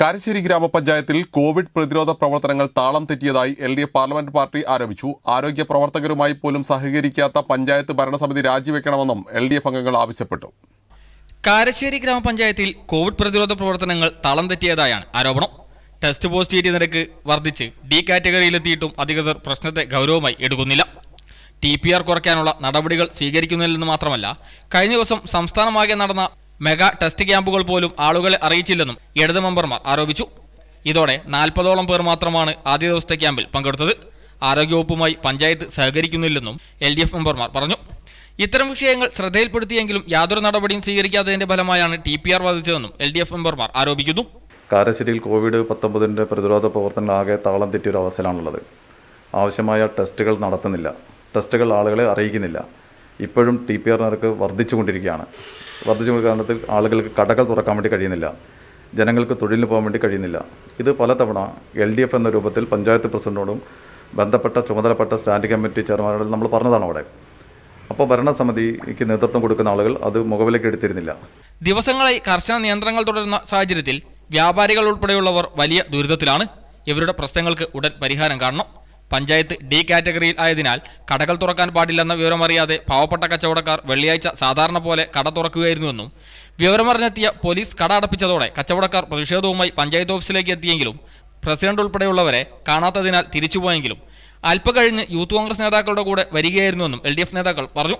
കാരശ്ശേരി ഗ്രാമപഞ്ചായത്തിൽ കോവിഡ് പ്രതിരോധ പ്രവർത്തനങ്ങൾ താളം തെറ്റിയതായി L D F parliament party ആരോപിച്ചു ആരോഗ്യ പ്രവർത്തകരുമായി പോലും സഹകരിക്കാത്ത പഞ്ചായത്ത് ഭരണസമിതി രാജിവെക്കണമെന്നും എൽ ഡി എഫ് അംഗങ്ങൾ ആവശ്യപ്പെട്ടു കാരശ്ശേരി ഗ്രാമപഞ്ചായത്തിൽ കോവിഡ് പ്രതിരോധ പ്രവർത്തനങ്ങൾ താളം തെറ്റിയതായാണ് ആരോപണം ടെസ്റ്റ് പോസിറ്റിവിറ്റി നിരക്ക് വർദ്ധിച്ച് ഡി കാറ്റഗറിയിലെത്തിയിട്ടും അധികൃതർ പ്രശ്നത്തെ ഗൗരവമായി എടുക്കുന്നില്ല ടി പി ആർ കുറയ്ക്കാനുള്ള നടപടികൾ സ്വീകരിക്കുന്നില്ലെന്ന് മാത്രമല്ല കഴിഞ്ഞ ദിവസം സംസ്ഥാനമാകെ നടന്ന മെഗാ ടെസ്റ്റ് ക്യാമ്പുകൾ പോലും ആളുകളെ അറിയിച്ചില്ലെന്നും ഇടത് മെമ്പർമാർ ആരോപിച്ചു ഇതോടെ നാൽപ്പതോളം പേർ മാത്രമാണ് ആദ്യ ദിവസത്തെ ക്യാമ്പിൽ പങ്കെടുത്തത് ആരോഗ്യവകുപ്പുമായി പഞ്ചായത്ത് സഹകരിക്കുന്നില്ലെന്നും എൽ ഡി എഫ് മെമ്പർമാർ പറഞ്ഞു ഇത്തരം വിഷയങ്ങൾ ശ്രദ്ധയിൽപ്പെടുത്തിയെങ്കിലും യാതൊരു നടപടിയും സ്വീകരിക്കാത്തതിന്റെ ഫലമായാണ് ടി പി ആർ ബാധിച്ചതെന്നും എൽ ഡി എഫ് മെമ്പർമാർ ആരോപിക്കുന്നു കാരശ്ശേരിയിൽ കോവിഡ് പത്തൊമ്പതിൻ്റെ പ്രതിരോധ പ്രവർത്തനം ആകെ താളം തെറ്റിയൊരു അവസ്ഥയിലാണുള്ളത് ആവശ്യമായ ടെസ്റ്റുകൾ നടത്തുന്നില്ല ടെസ്റ്റുകൾ ആളുകളെ അറിയിക്കുന്നില്ല ഇപ്പോഴും ടി പി ആർ നിരക്ക് വർദ്ധിച്ചുകൊണ്ടിരിക്കുകയാണ് വർദ്ധിച്ചു കാരണത്തിൽ ആളുകൾക്ക് കടകൾ തുറക്കാൻ വേണ്ടി കഴിയുന്നില്ല ജനങ്ങൾക്ക് തൊഴിലിന് പോകാൻ വേണ്ടി കഴിയുന്നില്ല ഇത് പലതവണ എൽ ഡി എഫ് എന്ന രൂപത്തിൽ പഞ്ചായത്ത് പ്രസിഡന്റോടും ബന്ധപ്പെട്ട ചുമതലപ്പെട്ട സ്റ്റാൻഡിംഗ് കമ്മിറ്റി ചെയർമാനോടും നമ്മൾ പറഞ്ഞതാണ് അവിടെ അപ്പോൾ ഭരണസമിതിക്ക് നേതൃത്വം കൊടുക്കുന്ന ആളുകൾ അത് മുഖവിലേക്ക് എടുത്തിരുന്നില്ല ദിവസങ്ങളായി കർശന നിയന്ത്രണങ്ങൾ തുടരുന്ന സാഹചര്യത്തിൽ വ്യാപാരികൾ ഉൾപ്പെടെയുള്ളവർ വലിയ ദുരിതത്തിലാണ് ഇവരുടെ പ്രശ്നങ്ങൾക്ക് ഉടൻ പരിഹാരം കാണണം പഞ്ചായത്ത് ഡി കാറ്റഗറിയിൽ ആയതിനാൽ കടകൾ തുറക്കാൻ പാടില്ലെന്ന വിവരമറിയാതെ പാവപ്പെട്ട കച്ചവടക്കാർ വെള്ളിയാഴ്ച സാധാരണ പോലെ കട തുറക്കുകയായിരുന്നുവെന്നും വിവരമറിഞ്ഞെത്തിയ പോലീസ് കട അടപ്പിച്ചതോടെ കച്ചവടക്കാർ പ്രതിഷേധവുമായി പഞ്ചായത്ത് ഓഫീസിലേക്ക് എത്തിയെങ്കിലും പ്രസിഡന്റ് ഉൾപ്പെടെയുള്ളവരെ കാണാത്തതിനാൽ തിരിച്ചുപോയെങ്കിലും അല്പം കഴിഞ്ഞ് യൂത്ത് കോൺഗ്രസ് നേതാക്കളുടെ കൂടെ വരികയായിരുന്നുവെന്നും എൽ ഡി എഫ് നേതാക്കൾ പറഞ്ഞു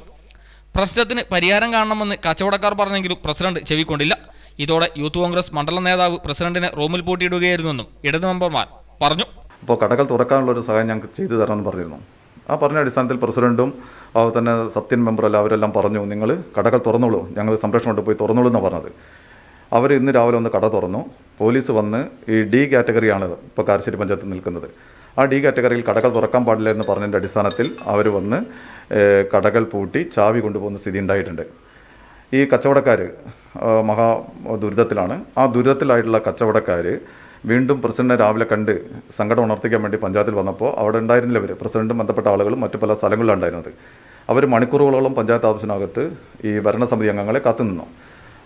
പ്രശ്നത്തിന് പരിഹാരം കാണണമെന്ന് കച്ചവടക്കാർ പറഞ്ഞെങ്കിലും പ്രസിഡന്റ് ചെവിക്കൊണ്ടില്ല ഇതോടെ യൂത്ത് കോൺഗ്രസ് മണ്ഡലം നേതാവ് പ്രസിഡന്റിനെ റൂമിൽ പൂട്ടിയിടുകയായിരുന്നുവെന്നും ഇടതു മെമ്പർമാർ പറഞ്ഞു അപ്പോൾ കടകൾ തുറക്കാനുള്ള ഒരു സഹായം ഞങ്ങൾക്ക് ചെയ്തു തരാമെന്ന് പറഞ്ഞിരുന്നു ആ പറഞ്ഞ അടിസ്ഥാനത്തിൽ പ്രസിഡന്റും അതുപോലെ തന്നെ സത്യൻ മെമ്പറെല്ലാം അവരെല്ലാം പറഞ്ഞു നിങ്ങൾ കടകൾ തുറന്നോളൂ ഞങ്ങൾ സംരക്ഷണം കൊണ്ട് പോയി തുറന്നോളൂ എന്നാണ് പറഞ്ഞത് അവർ ഇന്ന് രാവിലെ ഒന്ന് കട തുറന്നു പോലീസ് വന്ന് ഈ ഡി കാറ്റഗറിയാണ് ഇപ്പോൾ കാരശ്ശേരി പഞ്ചായത്ത് നിൽക്കുന്നത് ആ ഡി കാറ്റഗറിയിൽ കടകൾ തുറക്കാൻ പാടില്ല എന്ന് പറഞ്ഞതിൻ്റെ അടിസ്ഥാനത്തിൽ അവർ വന്ന് കടകൾ പൂട്ടി ചാവി കൊണ്ടുപോകുന്ന സ്ഥിതി ഉണ്ടായിട്ടുണ്ട് ഈ കച്ചവടക്കാർ മഹാ ദുരിതത്തിലാണ് ആ ദുരിതത്തിലായിട്ടുള്ള കച്ചവടക്കാർ വീണ്ടും പ്രസിഡന്റ് രാവിലെ കണ്ട് സങ്കടം ഉണർത്തിക്കാൻ വേണ്ടി പഞ്ചായത്തിൽ വന്നപ്പോൾ അവിടെ അവർ പ്രസിഡന്റും ബന്ധപ്പെട്ട ആളുകളും മറ്റു പല സ്ഥലങ്ങളിലുണ്ടായിരുന്നത് ഉണ്ടായിരുന്നത് അവർ മണിക്കൂറുകളോളം പഞ്ചായത്ത് ഓഫീസിനകത്ത് ഈ ഭരണസമിതി അംഗങ്ങളെ കാത്തുനിന്നു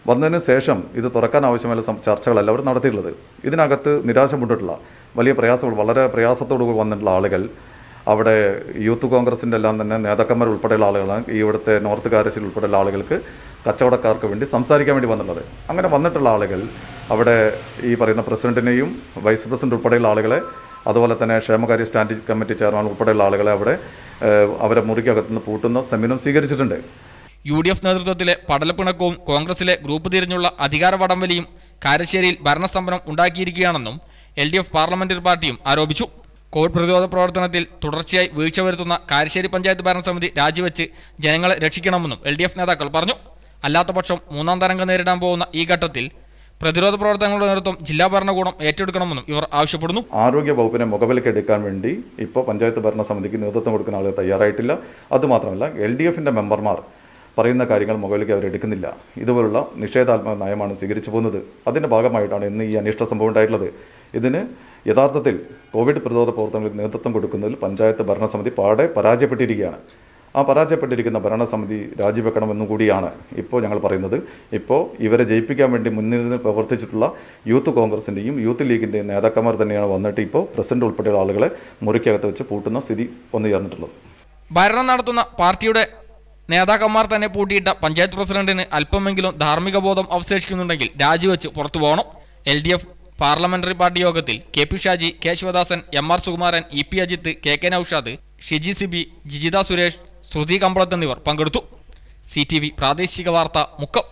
വന്നതിന് ശേഷം ഇത് തുറക്കാൻ ആവശ്യമായ ചർച്ചകളല്ല അവർ നടത്തിയിട്ടുള്ളത് ഇതിനകത്ത് നിരാശ കൊണ്ടിട്ടുള്ള വലിയ പ്രയാസങ്ങൾ വളരെ കൂടി വന്നിട്ടുള്ള ആളുകൾ അവിടെ യൂത്ത് കോൺഗ്രസിൻ്റെ എല്ലാം തന്നെ നേതാക്കന്മാർ ഉൾപ്പെടെയുള്ള ആളുകളാണ് ഇവിടുത്തെ നോർത്ത് കാരശ്ശേരി ഉൾപ്പെടെയുള്ള ആളുകൾക്ക് കച്ചവടക്കാർക്ക് വേണ്ടി സംസാരിക്കാൻ വേണ്ടി വന്നുള്ളത് അങ്ങനെ വന്നിട്ടുള്ള ആളുകൾ അവിടെ ഈ പറയുന്ന പ്രസിഡന്റിനെയും വൈസ് പ്രസിഡന്റ് ഉൾപ്പെടെയുള്ള ആളുകളെ അതുപോലെ തന്നെ ക്ഷേമകാര്യ സ്റ്റാൻഡിംഗ് കമ്മിറ്റി ചെയർമാൻ ഉൾപ്പെടെയുള്ള ആളുകളെ അവിടെ അവരെ മുറിക്കകത്തുനിന്ന് പൂട്ടുന്ന സെമിനം സ്വീകരിച്ചിട്ടുണ്ട് യു ഡി എഫ് നേതൃത്വത്തിലെ പടലപ്പിണക്കവും കോൺഗ്രസിലെ ഗ്രൂപ്പ് തിരിഞ്ഞുള്ള അധികാര വടംവലിയും കാരശ്ശേരിയിൽ ഭരണസ്തംഭനം ഉണ്ടാക്കിയിരിക്കുകയാണെന്നും എൽ ഡി എഫ് പാർലമെന്ററി പാർട്ടിയും ആരോപിച്ചു കോവിഡ് പ്രതിരോധ പ്രവർത്തനത്തിൽ തുടർച്ചയായി വീഴ്ച വരുത്തുന്ന കാരശ്ശേരി പഞ്ചായത്ത് ഭരണസമിതി രാജിവെച്ച് ജനങ്ങളെ രക്ഷിക്കണമെന്നും എൽ നേതാക്കൾ പറഞ്ഞു അല്ലാത്തപക്ഷം മൂന്നാം തരംഗം നേരിടാൻ പോകുന്ന ഈ ഘട്ടത്തിൽ പ്രതിരോധ പ്രവർത്തനങ്ങളുടെ നേതൃത്വം ജില്ലാ ഭരണകൂടം ഏറ്റെടുക്കണമെന്നും ഇവർ ആവശ്യപ്പെടുന്നു ആരോഗ്യ വകുപ്പിനെ എടുക്കാൻ വേണ്ടി ഇപ്പോൾ പഞ്ചായത്ത് ഭരണ സമിതിക്ക് നേതൃത്വം കൊടുക്കുന്ന ആളുകൾ തയ്യാറായിട്ടില്ല അതുമാത്രമല്ല എൽ ഡി എഫിന്റെ മെമ്പർമാർ പറയുന്ന കാര്യങ്ങൾ മുകളിലേക്ക് അവരെടുക്കുന്നില്ല ഇതുപോലുള്ള നിഷേധാത്മക നയമാണ് സ്വീകരിച്ചു പോകുന്നത് അതിൻ്റെ ഭാഗമായിട്ടാണ് ഇന്ന് ഈ അനിഷ്ട സംഭവം ഉണ്ടായിട്ടുള്ളത് ഇതിന് യഥാർത്ഥത്തിൽ കോവിഡ് പ്രതിരോധ പ്രവർത്തനങ്ങൾക്ക് നേതൃത്വം കൊടുക്കുന്നതിൽ പഞ്ചായത്ത് ഭരണസമിതി പാടെ പരാജയപ്പെട്ടിരിക്കുകയാണ് ആ പരാജയപ്പെട്ടിരിക്കുന്ന ഭരണസമിതി രാജിവെക്കണമെന്നും കൂടിയാണ് ഇപ്പോൾ ഞങ്ങൾ പറയുന്നത് ഇപ്പോൾ ഇവരെ ജയിപ്പിക്കാൻ വേണ്ടി മുന്നിൽ നിന്ന് പ്രവർത്തിച്ചിട്ടുള്ള യൂത്ത് കോൺഗ്രസിന്റെയും യൂത്ത് ലീഗിന്റെയും നേതാക്കന്മാർ തന്നെയാണ് വന്നിട്ട് ഇപ്പോൾ പ്രസിഡന്റ് ഉൾപ്പെടെയുള്ള ആളുകളെ മുറിക്കകത്ത് വെച്ച് പൂട്ടുന്ന സ്ഥിതി വന്നു ചേർന്നിട്ടുള്ളത് ഭരണം നടത്തുന്ന പാർട്ടിയുടെ നേതാക്കന്മാർ തന്നെ പൂട്ടിയിട്ട പഞ്ചായത്ത് പ്രസിഡന്റിന് അല്പമെങ്കിലും ധാർമ്മിക ബോധം അവശേഷിക്കുന്നുണ്ടെങ്കിൽ രാജിവെച്ച് പുറത്തു പോകണം എൽ ഡി എഫ് പാർലമെന്ററി പാർട്ടി യോഗത്തിൽ K P Shaji K Sivadasan M R Sukumaran E P Ajith K K Naushad Shiji Sibi Jijitha Suresh Sruthi Kambalath എന്നിവർ പങ്കെടുത്തു സി പ്രാദേശിക വാർത്ത മുക്കം